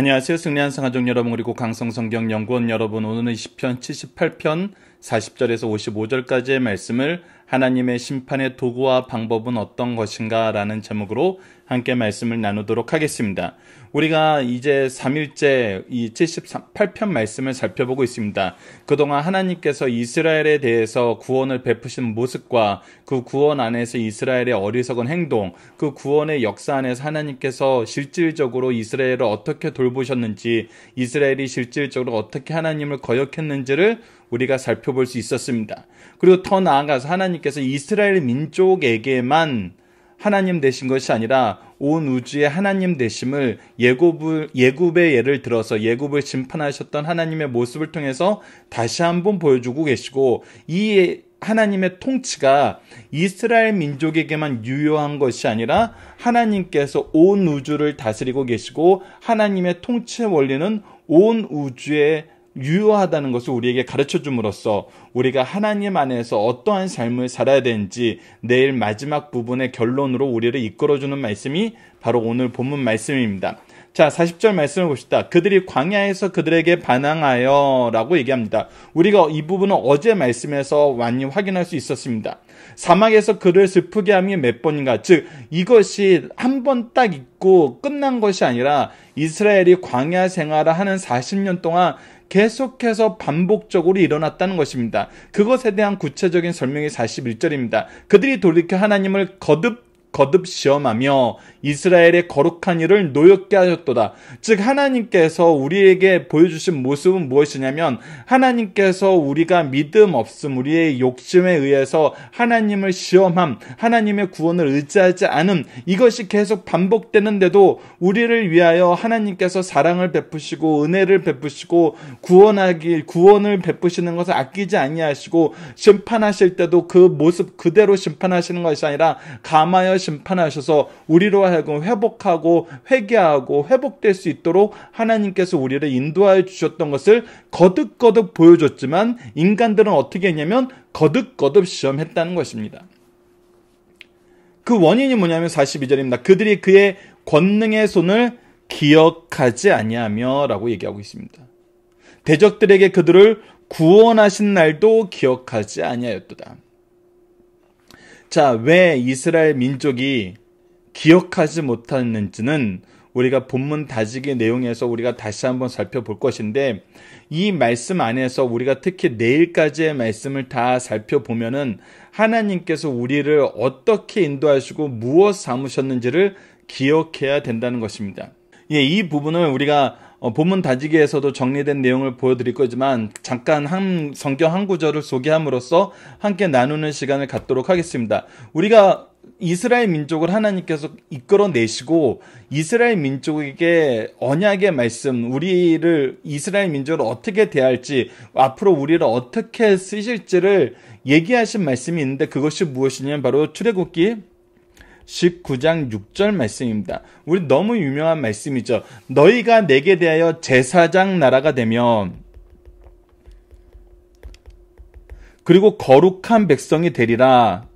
안녕하세요. 승리한 상가족 여러분 그리고 강성성경연구원 여러분 오늘은 0편 78편 40절에서 55절까지의 말씀을 하나님의 심판의 도구와 방법은 어떤 것인가 라는 제목으로 함께 말씀을 나누도록 하겠습니다. 우리가 이제 3일째 이 78편 말씀을 살펴보고 있습니다. 그동안 하나님께서 이스라엘에 대해서 구원을 베푸신 모습과 그 구원 안에서 이스라엘의 어리석은 행동, 그 구원의 역사 안에서 하나님께서 실질적으로 이스라엘을 어떻게 돌 돌보셨는지 이스라엘이 실질적으로 어떻게 하나님을 거역했는지를 우리가 살펴볼 수 있었습니다. 그리고 더 나아가서 하나님께서 이스라엘 민족에게만 하나님 되신 것이 아니라 온 우주의 하나님 되심을 예굽을, 예굽의 예를 들어서 예굽을 심판하셨던 하나님의 모습을 통해서 다시 한번 보여주고 계시고 이 하나님의 통치가 이스라엘 민족에게만 유효한 것이 아니라 하나님께서 온 우주를 다스리고 계시고 하나님의 통치의 원리는 온 우주에 유효하다는 것을 우리에게 가르쳐 줌으로써 우리가 하나님 안에서 어떠한 삶을 살아야 되는지 내일 마지막 부분의 결론으로 우리를 이끌어주는 말씀이 바로 오늘 본문 말씀입니다. 자, 40절 말씀을 봅시다. 그들이 광야에서 그들에게 반항하여 라고 얘기합니다. 우리가 이 부분은 어제 말씀에서 완이 확인할 수 있었습니다. 사막에서 그를 슬프게 함이 몇 번인가. 즉, 이것이 한 번 딱 있고 끝난 것이 아니라 이스라엘이 광야 생활을 하는 40년 동안 계속해서 반복적으로 일어났다는 것입니다. 그것에 대한 구체적인 설명이 41절입니다. 그들이 돌이켜 하나님을 거듭 거듭 시험하며 이스라엘의 거룩한 일을 노엽게 하셨도다. 즉 하나님께서 우리에게 보여주신 모습은 무엇이냐면 하나님께서 우리가 믿음 없음, 우리의 욕심에 의해서 하나님을 시험함, 하나님의 구원을 의지하지 않음 이것이 계속 반복되는데도 우리를 위하여 하나님께서 사랑을 베푸시고 은혜를 베푸시고 구원하기 구원을 베푸시는 것을 아끼지 아니하시고 심판하실 때도 그 모습 그대로 심판하시는 것이 아니라 감하여 심판하셔서 우리로 하여금 회복하고 회개하고 회복될 수 있도록 하나님께서 우리를 인도하여 주셨던 것을 거듭거듭 보여줬지만 인간들은 어떻게 했냐면 거듭거듭 시험했다는 것입니다. 그 원인이 뭐냐면 42절입니다. 그들이 그의 권능의 손을 기억하지 아니하며라고 얘기하고 있습니다. 대적들에게 그들을 구원하신 날도 기억하지 아니하였도다. 자, 왜 이스라엘 민족이 기억하지 못하는지는 우리가 본문 다지기 내용에서 우리가 다시 한번 살펴볼 것인데 이 말씀 안에서 우리가 특히 내일까지의 말씀을 다 살펴보면은 하나님께서 우리를 어떻게 인도하시고 무엇 삼으셨는지를 기억해야 된다는 것입니다. 예, 이 부분을 우리가 어, 본문 다지기에서도 정리된 내용을 보여드릴 거지만 잠깐 한 성경 한 구절을 소개함으로써 함께 나누는 시간을 갖도록 하겠습니다. 우리가 이스라엘 민족을 하나님께서 이끌어 내시고 이스라엘 민족에게 언약의 말씀, 우리를 이스라엘 민족을 어떻게 대할지, 앞으로 우리를 어떻게 쓰실지를 얘기하신 말씀이 있는데 그것이 무엇이냐면 바로 출애굽기 19장 6절 말씀입니다. 우리 너무 유명한 말씀이죠. 너희가 내게 대하여 제사장 나라가 되면 그리고 거룩한 백성이 되리라.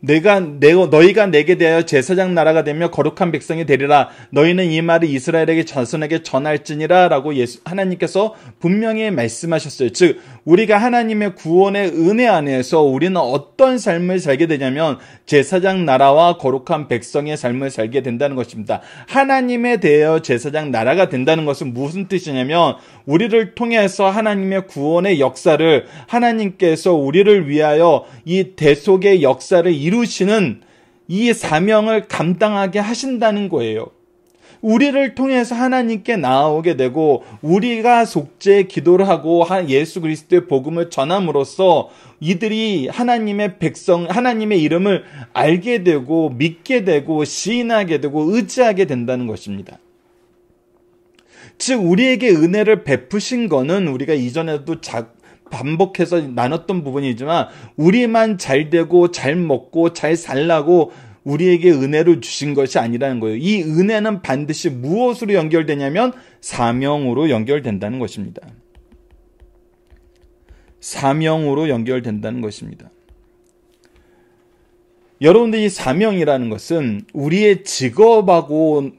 내가 내 너희가 내게 대하여 제사장 나라가 되며 거룩한 백성이 되리라 너희는 이 말을 이스라엘에게 전선에게 전할지니라라고 예수 하나님께서 분명히 말씀하셨어요. 즉 우리가 하나님의 구원의 은혜 안에서 우리는 어떤 삶을 살게 되냐면 제사장 나라와 거룩한 백성의 삶을 살게 된다는 것입니다. 하나님에 대하여 제사장 나라가 된다는 것은 무슨 뜻이냐면 우리를 통해서 하나님의 구원의 역사를 하나님께서 우리를 위하여 이 대속의 역사를 이루시는 이 사명을 감당하게 하신다는 거예요. 우리를 통해서 하나님께 나아오게 되고 우리가 속죄 기도를 하고 예수 그리스도의 복음을 전함으로써 이들이 하나님의 백성 하나님의 이름을 알게 되고 믿게 되고 시인하게 되고 의지하게 된다는 것입니다. 즉 우리에게 은혜를 베푸신 거는 우리가 이전에도 자, 반복해서 나눴던 부분이지만 우리만 잘 되고 잘 먹고 잘 살라고 우리에게 은혜를 주신 것이 아니라는 거예요. 이 은혜는 반드시 무엇으로 연결되냐면 사명으로 연결된다는 것입니다. 사명으로 연결된다는 것입니다. 여러분들 이 사명이라는 것은 우리의 직업하고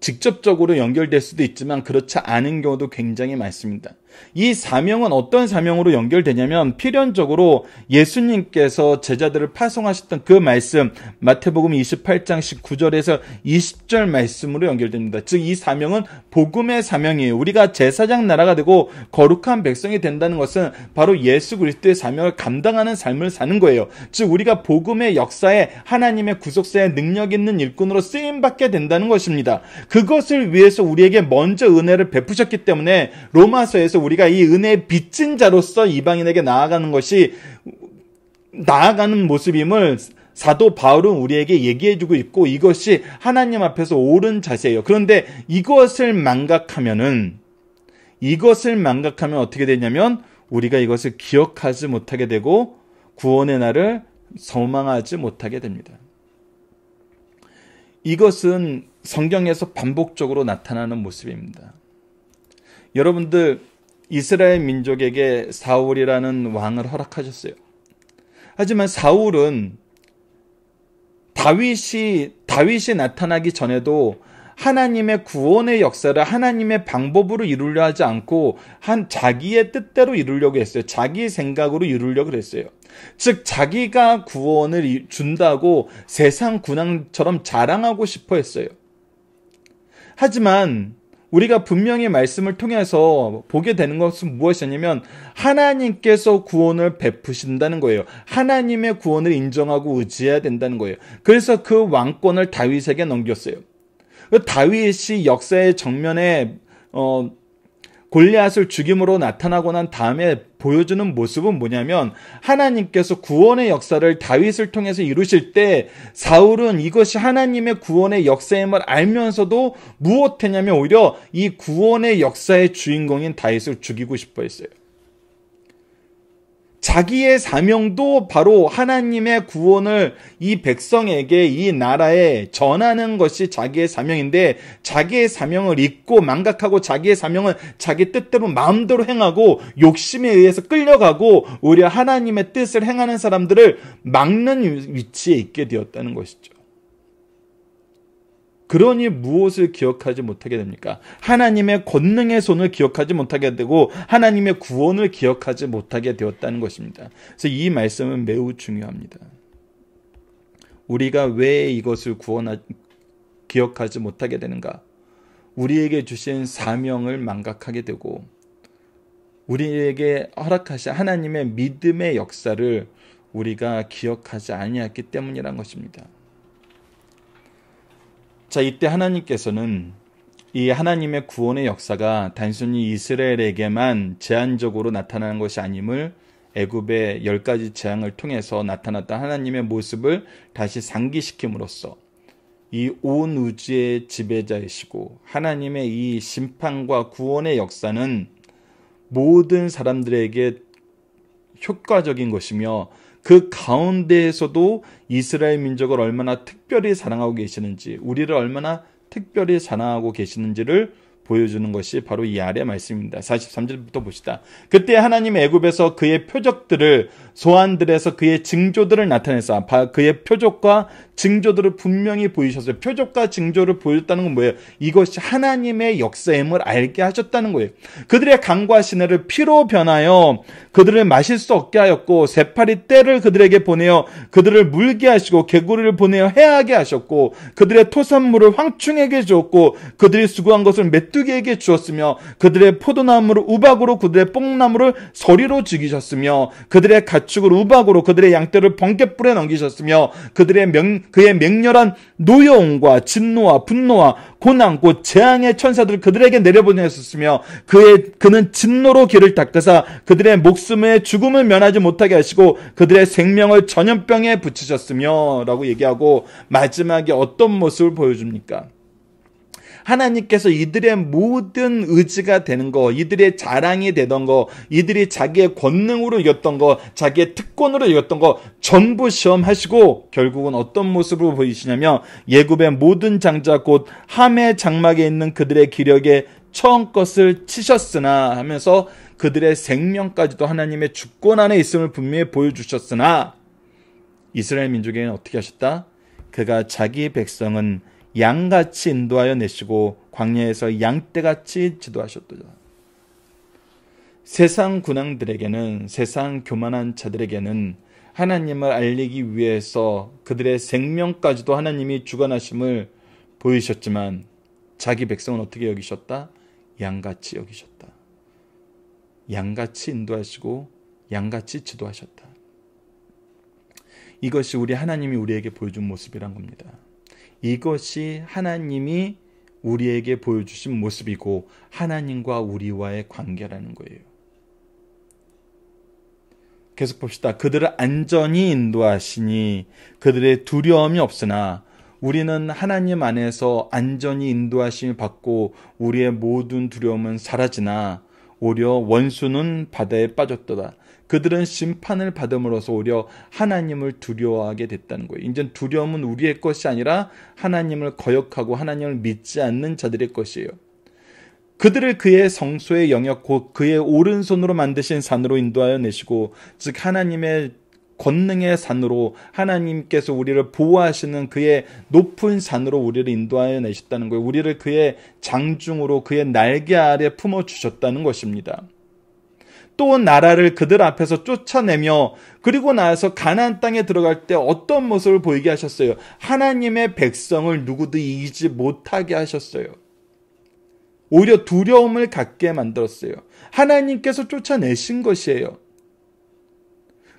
직접적으로 연결될 수도 있지만 그렇지 않은 경우도 굉장히 많습니다. 이 사명은 어떤 사명으로 연결되냐면 필연적으로 예수님께서 제자들을 파송하셨던 그 말씀 마태복음 28장 19절에서 20절 말씀으로 연결됩니다. 즉 이 사명은 복음의 사명이에요. 우리가 제사장 나라가 되고 거룩한 백성이 된다는 것은 바로 예수 그리스도의 사명을 감당하는 삶을 사는 거예요. 즉 우리가 복음의 역사에 하나님의 구속사에 능력 있는 일꾼으로 쓰임 받게 된다는 것입니다. 그것을 위해서 우리에게 먼저 은혜를 베푸셨기 때문에 로마서에서 그래서 우리가 이 은혜의 빚진 자로서 이방인에게 나아가는 것이 나아가는 모습임을 사도 바울은 우리에게 얘기해주고 있고 이것이 하나님 앞에서 옳은 자세예요. 그런데 이것을 망각하면은 이것을 망각하면 어떻게 되냐면 우리가 이것을 기억하지 못하게 되고 구원의 날을 소망하지 못하게 됩니다. 이것은 성경에서 반복적으로 나타나는 모습입니다. 여러분들 이스라엘 민족에게 사울이라는 왕을 허락하셨어요. 하지만 사울은 다윗이 다윗이 나타나기 전에도 하나님의 구원의 역사를 하나님의 방법으로 이루려 하지 않고 한 자기의 뜻대로 이루려고 했어요. 자기 생각으로 이루려고 했어요. 즉 자기가 구원을 준다고 세상 군왕처럼 자랑하고 싶어 했어요. 하지만 우리가 분명히 말씀을 통해서 보게 되는 것은 무엇이냐면 하나님께서 구원을 베푸신다는 거예요. 하나님의 구원을 인정하고 의지해야 된다는 거예요. 그래서 그 왕권을 다윗에게 넘겼어요. 그 다윗이 역사의 정면에 어, 골리앗을 죽임으로 나타나고 난 다음에 보여주는 모습은 뭐냐면 하나님께서 구원의 역사를 다윗을 통해서 이루실 때 사울은 이것이 하나님의 구원의 역사임을 알면서도 무엇했냐면 오히려 이 구원의 역사의 주인공인 다윗을 죽이고 싶어 했어요. 자기의 사명도 바로 하나님의 구원을 이 백성에게 이 나라에 전하는 것이 자기의 사명인데 자기의 사명을 잊고 망각하고 자기의 사명은 자기 뜻대로 마음대로 행하고 욕심에 의해서 끌려가고 오히려 하나님의 뜻을 행하는 사람들을 막는 위치에 있게 되었다는 것이죠. 그러니 무엇을 기억하지 못하게 됩니까? 하나님의 권능의 손을 기억하지 못하게 되고 하나님의 구원을 기억하지 못하게 되었다는 것입니다. 그래서 이 말씀은 매우 중요합니다. 우리가 왜 이것을 구원하 기억하지 못하게 되는가? 우리에게 주신 사명을 망각하게 되고 우리에게 허락하신 하나님의 믿음의 역사를 우리가 기억하지 아니했기 때문이란 것입니다. 자, 이때 하나님께서는 이 하나님의 구원의 역사가 단순히 이스라엘에게만 제한적으로 나타나는 것이 아님을 애굽의 열 가지 재앙을 통해서 나타났던 하나님의 모습을 다시 상기시킴으로써 이 온 우주의 지배자이시고 하나님의 이 심판과 구원의 역사는 모든 사람들에게 효과적인 것이며 그 가운데에서도 이스라엘 민족을 얼마나 특별히 사랑하고 계시는지, 우리를 얼마나 특별히 사랑하고 계시는지를 보여주는 것이 바로 이 아래 말씀입니다. 43절부터 봅시다. 그때 하나님 애굽에서 그의 표적들을 소환들에서 그의 증조들을나타내서 그의 표적과 증조들을 분명히 보이셨어요. 표적과 증조를 보였다는 건 뭐예요? 이것이 하나님의 역사임을 알게 하셨다는 거예요. 그들의 강과 시내를 피로 변하여 그들을 마실 수 없게 하였고 세팔이 때를 그들에게 보내어 그들을 물게 하시고 개구리를 보내어 해하게 하셨고 그들의 토산물을 황충에게 주었고 그들이 수고한 것을 메 메뚜기에게 주었으며 그들의 포도나무를 우박으로 그들의 뽕나무를 소리로 죽이셨으며 그들의 가축을 우박으로 그들의 양떼를 번개불에 넘기셨으며 그들의 명, 그의 맹렬한 노여움과 진노와 분노와 고난 곧 재앙의 천사들을 그들에게 내려보내셨으며 그의 그는 진노로 길을 닦으사 그들의 목숨의 죽음을 면하지 못하게 하시고 그들의 생명을 전염병에 붙이셨으며라고 얘기하고 마지막에 어떤 모습을 보여줍니까? 하나님께서 이들의 모든 의지가 되는 거, 이들의 자랑이 되던 거, 이들이 자기의 권능으로 이겼던 거, 자기의 특권으로 이겼던 거 전부 시험하시고 결국은 어떤 모습으로 보이시냐면 예굽의 모든 장자 곧 함의 장막에 있는 그들의 기력에 처음 것을 치셨으나 하면서 그들의 생명까지도 하나님의 주권 안에 있음을 분명히 보여주셨으나 이스라엘 민족에게는 어떻게 하셨다? 그가 자기 백성은 양같이 인도하여 내시고 광야에서 양떼같이 지도하셨도다. 세상 군왕들에게는 세상 교만한 자들에게는 하나님을 알리기 위해서 그들의 생명까지도 하나님이 주관하심을 보이셨지만 자기 백성은 어떻게 여기셨다? 양같이 여기셨다. 양같이 인도하시고 양같이 지도하셨다. 이것이 우리 하나님이 우리에게 보여준 모습이란 겁니다. 이것이 하나님이 우리에게 보여주신 모습이고 하나님과 우리와의 관계라는 거예요. 계속 봅시다. 그들을 안전히 인도하시니 그들의 두려움이 없으나 우리는 하나님 안에서 안전히 인도하심을 받고 우리의 모든 두려움은 사라지나 오히려 원수는 바다에 빠졌더다 그들은 심판을 받음으로써 오히려 하나님을 두려워하게 됐다는 거예요. 이제 두려움은 우리의 것이 아니라 하나님을 거역하고 하나님을 믿지 않는 자들의 것이에요. 그들을 그의 성소의 영역 곧 그의 오른손으로 만드신 산으로 인도하여 내시고 즉 하나님의 권능의 산으로 하나님께서 우리를 보호하시는 그의 높은 산으로 우리를 인도하여 내셨다는 거예요. 우리를 그의 장중으로 그의 날개 아래 품어 주셨다는 것입니다. 또 나라를 그들 앞에서 쫓아내며 그리고 나서 가나안 땅에 들어갈 때 어떤 모습을 보이게 하셨어요. 하나님의 백성을 누구도 이기지 못하게 하셨어요. 오히려 두려움을 갖게 만들었어요. 하나님께서 쫓아내신 것이에요.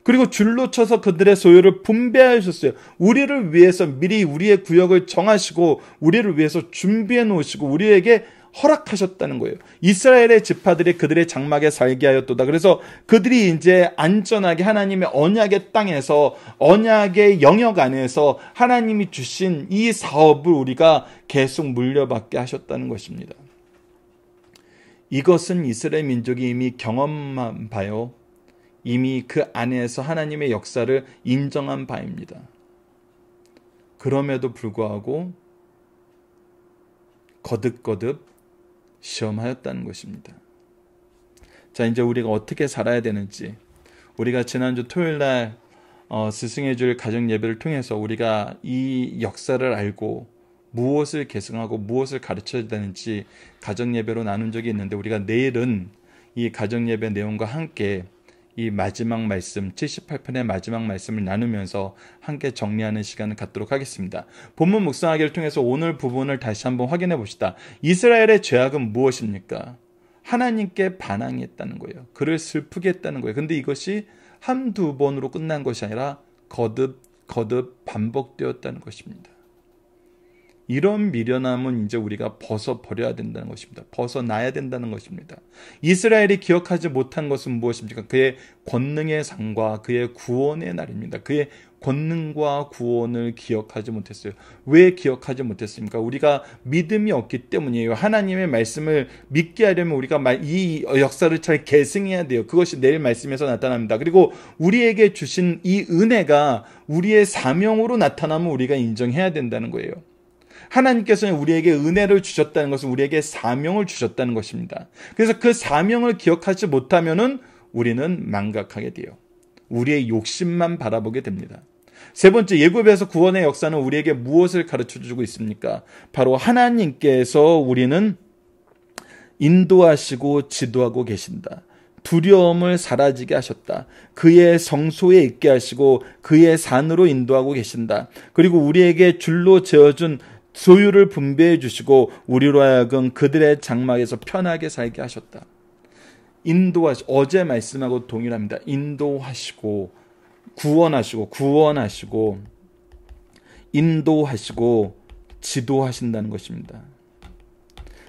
그리고 줄로 쳐서 그들의 소유를 분배하셨어요. 우리를 위해서 미리 우리의 구역을 정하시고 우리를 위해서 준비해 놓으시고 우리에게 허락하셨다는 거예요. 이스라엘의 지파들이 그들의 장막에 살게 하였도다. 그래서 그들이 이제 안전하게 하나님의 언약의 땅에서 언약의 영역 안에서 하나님이 주신 이 사업을 우리가 계속 물려받게 하셨다는 것입니다. 이것은 이스라엘 민족이 이미 경험한 바요. 이미 그 안에서 하나님의 역사를 인정한 바입니다. 그럼에도 불구하고 거듭거듭 시험하였다는 것입니다. 자, 이제 우리가 어떻게 살아야 되는지, 우리가 지난주 토요일 날 어, 스승의 줄 가정 예배를 통해서 우리가 이 역사를 알고 무엇을 계승하고 무엇을 가르쳐야 되는지 가정 예배로 나눈 적이 있는데 우리가 내일은 이 가정 예배 내용과 함께 이 마지막 말씀 78편의 마지막 말씀을 나누면서 함께 정리하는 시간을 갖도록 하겠습니다. 본문 묵상하기를 통해서 오늘 부분을 다시 한번 확인해 봅시다. 이스라엘의 죄악은 무엇입니까? 하나님께 반항했다는 거예요. 그를 슬프게 했다는 거예요. 근데 이것이 한두 번으로 끝난 것이 아니라 거듭 거듭 반복되었다는 것입니다. 이런 미련함은 이제 우리가 벗어버려야 된다는 것입니다. 벗어나야 된다는 것입니다. 이스라엘이 기억하지 못한 것은 무엇입니까? 그의 권능의 상과 그의 구원의 날입니다. 그의 권능과 구원을 기억하지 못했어요. 왜 기억하지 못했습니까? 우리가 믿음이 없기 때문이에요. 하나님의 말씀을 믿게 하려면 우리가 이 역사를 잘 계승해야 돼요. 그것이 내일 말씀에서 나타납니다. 그리고 우리에게 주신 이 은혜가 우리의 사명으로 나타나면 우리가 인정해야 된다는 거예요. 하나님께서는 우리에게 은혜를 주셨다는 것은 우리에게 사명을 주셨다는 것입니다. 그래서 그 사명을 기억하지 못하면은 우리는 망각하게 돼요. 우리의 욕심만 바라보게 됩니다. 세 번째 예굽에서 구원의 역사는 우리에게 무엇을 가르쳐 주고 있습니까? 바로 하나님께서 우리는 인도하시고 지도하고 계신다. 두려움을 사라지게 하셨다. 그의 성소에 있게 하시고 그의 산으로 인도하고 계신다. 그리고 우리에게 줄로 재어준 소유를 분배해 주시고 우리로 하여금 그들의 장막에서 편하게 살게 하셨다. 인도하시 어제 말씀하고 동일합니다. 인도하시고 구원하시고 구원하시고 인도하시고 지도하신다는 것입니다.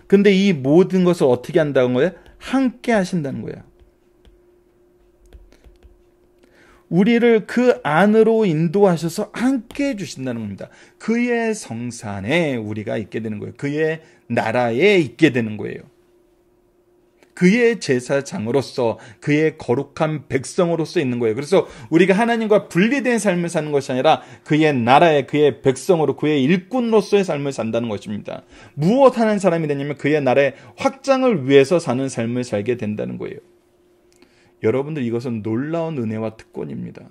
근데 이 모든 것을 어떻게 한다는 거예요? 함께 하신다는 거예요. 우리를 그 안으로 인도하셔서 함께 해주신다는 겁니다. 그의 성산에 우리가 있게 되는 거예요. 그의 나라에 있게 되는 거예요. 그의 제사장으로서 그의 거룩한 백성으로서 있는 거예요. 그래서 우리가 하나님과 분리된 삶을 사는 것이 아니라 그의 나라에 그의 백성으로 그의 일꾼으로서의 삶을 산다는 것입니다. 무엇 하는 사람이 되냐면 그의 나라의 확장을 위해서 사는 삶을 살게 된다는 거예요. 여러분들 이것은 놀라운 은혜와 특권입니다.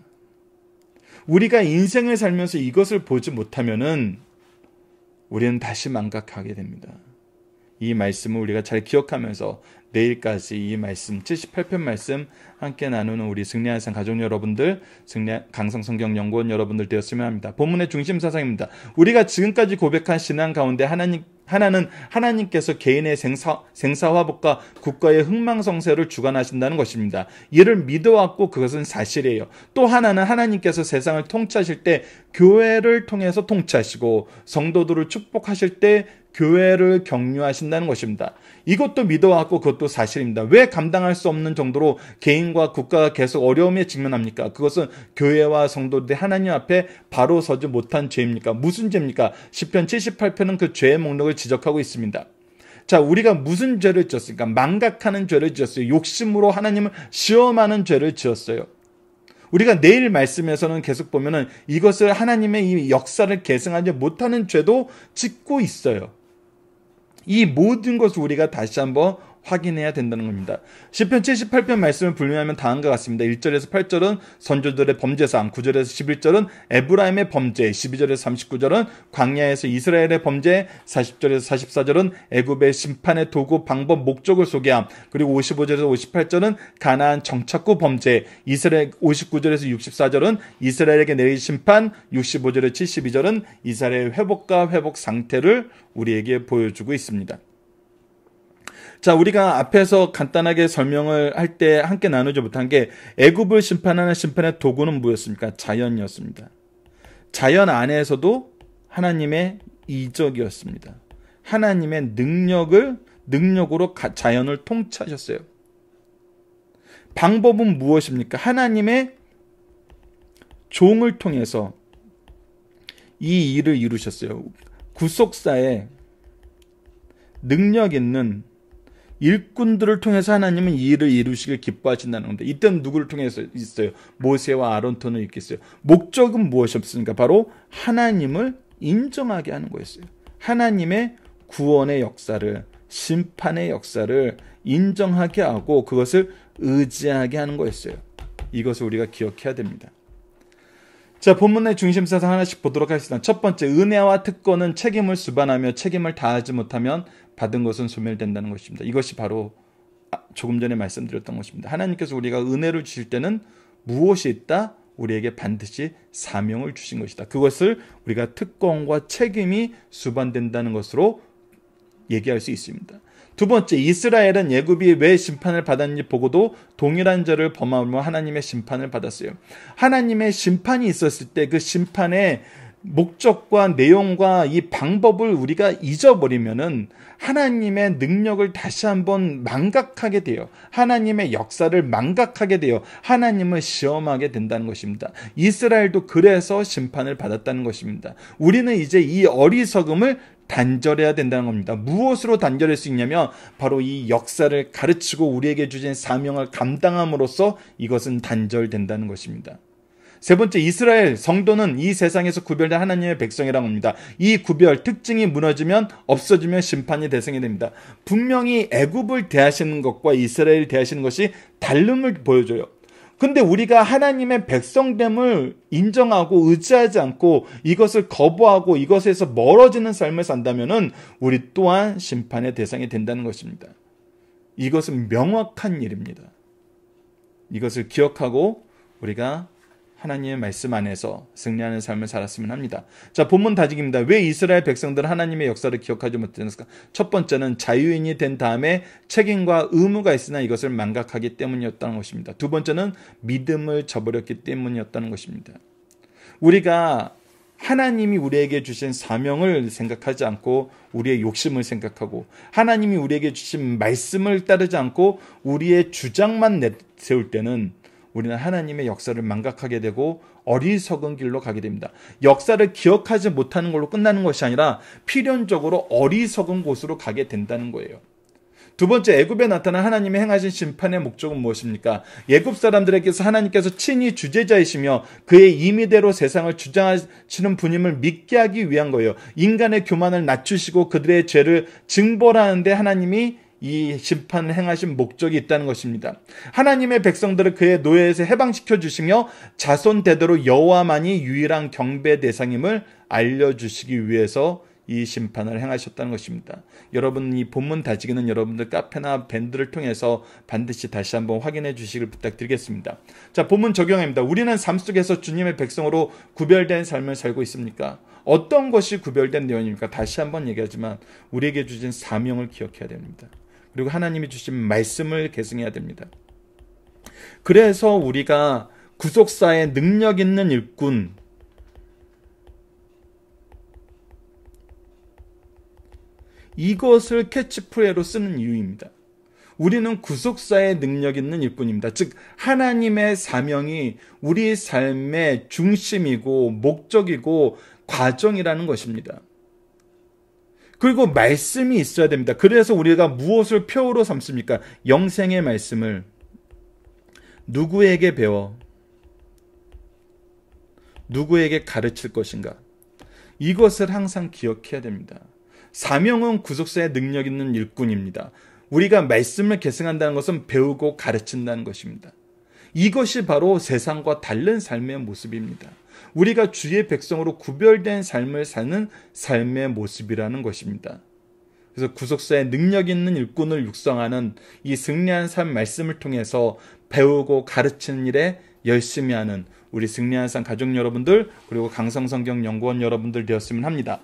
우리가 인생을 살면서 이것을 보지 못하면은 우리는 다시 망각하게 됩니다. 이 말씀을 우리가 잘 기억하면서 내일까지 이 말씀 78편 말씀 함께 나누는 우리 승리한 상 가족 여러분들, 승리 강성 성경 연구원 여러분들 되었으면 합니다. 본문의 중심 사상입니다. 우리가 지금까지 고백한 신앙 가운데 하나님 하나는 하나님께서 개인의 생사, 생사화복과 국가의 흥망성쇠를 주관하신다는 것입니다. 이를 믿어왔고 그것은 사실이에요. 또 하나는 하나님께서 세상을 통치하실 때 교회를 통해서 통치하시고 성도들을 축복하실 때 교회를 격려하신다는 것입니다. 이것도 믿어왔고 그것도 사실입니다. 왜 감당할 수 없는 정도로 개인과 국가가 계속 어려움에 직면합니까? 그것은 교회와 성도들 이 하나님 앞에 바로 서지 못한 죄입니까? 무슨 죄입니까? 10편 78편은 그 죄의 목록을 지적하고 있습니다. 자, 우리가 무슨 죄를 지었습니까? 망각하는 죄를 지었어요. 욕심으로 하나님을 시험하는 죄를 지었어요. 우리가 내일 말씀에서는 계속 보면은 이것을 하나님의 이 역사를 계승하지 못하는 죄도 짓고 있어요. 이 모든 것을 우리가 다시 한번 확인해야 된다는 겁니다. 1 0편 78편 말씀을 분류하면 다음과 같습니다. 1절에서 8절은 선조들의 범죄상, 9절에서 11절은 에브라임의 범죄, 12절에서 39절은 광야에서 이스라엘의 범죄, 40절에서 44절은 애굽의 심판의 도구, 방법, 목적을 소개함, 그리고 55절에서 58절은 가나안 정착구 범죄, 이스라엘 59절에서 64절은 이스라엘에게 내린 심판, 65절에서 72절은 이스라엘의 회복과 회복 상태를 우리에게 보여주고 있습니다. 자, 우리가 앞에서 간단하게 설명을 할 때 함께 나누지 못한 게 애굽을 심판하는 심판의 도구는 무엇입니까 자연이었습니다. 자연 안에서도 하나님의 이적이었습니다. 하나님의 능력을 능력으로 자연을 통치하셨어요. 방법은 무엇입니까? 하나님의 종을 통해서 이 일을 이루셨어요. 구속사에 능력 있는 일꾼들을 통해서 하나님은 이 일을 이루시길 기뻐하신다는 건데 이때 는 누구를 통해서 있어요? 모세와 아론토는 있겠어요. 목적은 무엇이었습니까? 바로 하나님을 인정하게 하는 거였어요. 하나님의 구원의 역사를 심판의 역사를 인정하게 하고 그것을 의지하게 하는 거였어요. 이것을 우리가 기억해야 됩니다. 자, 본문의 중심사상 하나씩 보도록 하겠습니다. 첫 번째, 은혜와 특권은 책임을 수반하며 책임을 다하지 못하면 받은 것은 소멸된다는 것입니다. 이것이 바로 아, 조금 전에 말씀드렸던 것입니다. 하나님께서 우리가 은혜를 주실 때는 무엇이 있다? 우리에게 반드시 사명을 주신 것이다. 그것을 우리가 특권과 책임이 수반된다는 것으로 얘기할 수 있습니다. 두 번째, 이스라엘은 예굽이 왜 심판을 받았는지 보고도 동일한 죄를 범하며 하나님의 심판을 받았어요. 하나님의 심판이 있었을 때 그 심판에 목적과 내용과 이 방법을 우리가 잊어버리면은 하나님의 능력을 다시 한번 망각하게 돼요. 하나님의 역사를 망각하게 돼요. 하나님을 시험하게 된다는 것입니다. 이스라엘도 그래서 심판을 받았다는 것입니다. 우리는 이제 이 어리석음을 단절해야 된다는 겁니다. 무엇으로 단절할 수 있냐면 바로 이 역사를 가르치고 우리에게 주신 사명을 감당함으로써 이것은 단절된다는 것입니다. 세 번째 이스라엘 성도는 이 세상에서 구별된 하나님의 백성이라고 합니다. 이 구별 특징이 무너지면 없어지면 심판이 대상이 됩니다. 분명히 애굽을 대하시는 것과 이스라엘 을 대하시는 것이 달름을 보여줘요. 근데 우리가 하나님의 백성됨을 인정하고 의지하지 않고 이것을 거부하고 이것에서 멀어지는 삶을 산다면은 우리 또한 심판의 대상이 된다는 것입니다. 이것은 명확한 일입니다. 이것을 기억하고 우리가 하나님의 말씀 안에서 승리하는 삶을 살았으면 합니다. 자, 본문 다지기입니다. 왜 이스라엘 백성들은 하나님의 역사를 기억하지 못했을까? 첫 번째는 자유인이 된 다음에 책임과 의무가 있으나 이것을 망각하기 때문이었다는 것입니다. 두 번째는 믿음을 저버렸기 때문이었다는 것입니다. 우리가 하나님이 우리에게 주신 사명을 생각하지 않고 우리의 욕심을 생각하고 하나님이 우리에게 주신 말씀을 따르지 않고 우리의 주장만 내세울 때는 우리는 하나님의 역사를 망각하게 되고 어리석은 길로 가게 됩니다. 역사를 기억하지 못하는 걸로 끝나는 것이 아니라 필연적으로 어리석은 곳으로 가게 된다는 거예요. 두 번째 애굽에 나타난 하나님의 행하신 심판의 목적은 무엇입니까? 애굽 사람들에게서 하나님께서 친히 주제자이시며 그의 임의대로 세상을 주장하시는 분임을 믿게 하기 위한 거예요. 인간의 교만을 낮추시고 그들의 죄를 증벌하는데 하나님이 이 심판을 행하신 목적이 있다는 것입니다. 하나님의 백성들을 그의 노예에서 해방시켜 주시며 자손 대대로 여호와만이 유일한 경배 대상임을 알려 주시기 위해서 이 심판을 행하셨다는 것입니다. 여러분 이 본문 다지기는 여러분들 카페나 밴드를 통해서 반드시 다시 한번 확인해 주시길 부탁드리겠습니다. 자, 본문 적용입니다. 우리는 삶 속에서 주님의 백성으로 구별된 삶을 살고 있습니까? 어떤 것이 구별된 내용입니까? 다시 한번 얘기하지만 우리에게 주신 사명을 기억해야 됩니다. 그리고 하나님이 주신 말씀을 계승해야 됩니다. 그래서 우리가 구속사의 능력 있는 일꾼, 이것을 캐치프레로 쓰는 이유입니다. 우리는 구속사의 능력 있는 일꾼입니다 즉, 하나님의 사명이 우리 삶의 중심이고, 목적이고, 과정이라는 것입니다. 그리고 말씀이 있어야 됩니다. 그래서 우리가 무엇을 표로 삼습니까? 영생의 말씀을 누구에게 배워? 누구에게 가르칠 것인가? 이것을 항상 기억해야 됩니다. 사명은 구속사의 능력 있는 일꾼입니다. 우리가 말씀을 계승한다는 것은 배우고 가르친다는 것입니다. 이것이 바로 세상과 다른 삶의 모습입니다. 우리가 주의 백성으로 구별된 삶을 사는 삶의 모습이라는 것입니다. 그래서 구속사의 능력 있는 일꾼을 육성하는 이 승리한 삶 말씀을 통해서 배우고 가르치는 일에 열심히 하는 우리 승리한 삶 가족 여러분들 그리고 강성성경 연구원 여러분들 되었으면 합니다.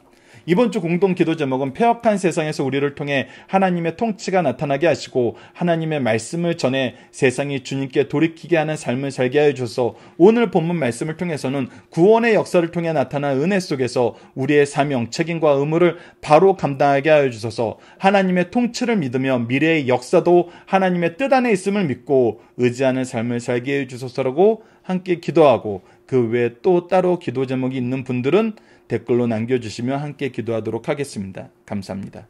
이번 주 공동 기도 제목은 폐역한 세상에서 우리를 통해 하나님의 통치가 나타나게 하시고 하나님의 말씀을 전해 세상이 주님께 돌이키게 하는 삶을 살게 하여 주소서. 오늘 본문 말씀을 통해서는 구원의 역사를 통해 나타난 은혜 속에서 우리의 사명, 책임과 의무를 바로 감당하게 하여 주소서. 하나님의 통치를 믿으며 미래의 역사도 하나님의 뜻 안에 있음을 믿고 의지하는 삶을 살게 해 주소서라고 함께 기도하고 그 외에 또 따로 기도 제목이 있는 분들은 댓글로 남겨주시면 함께 기도하도록 하겠습니다. 감사합니다.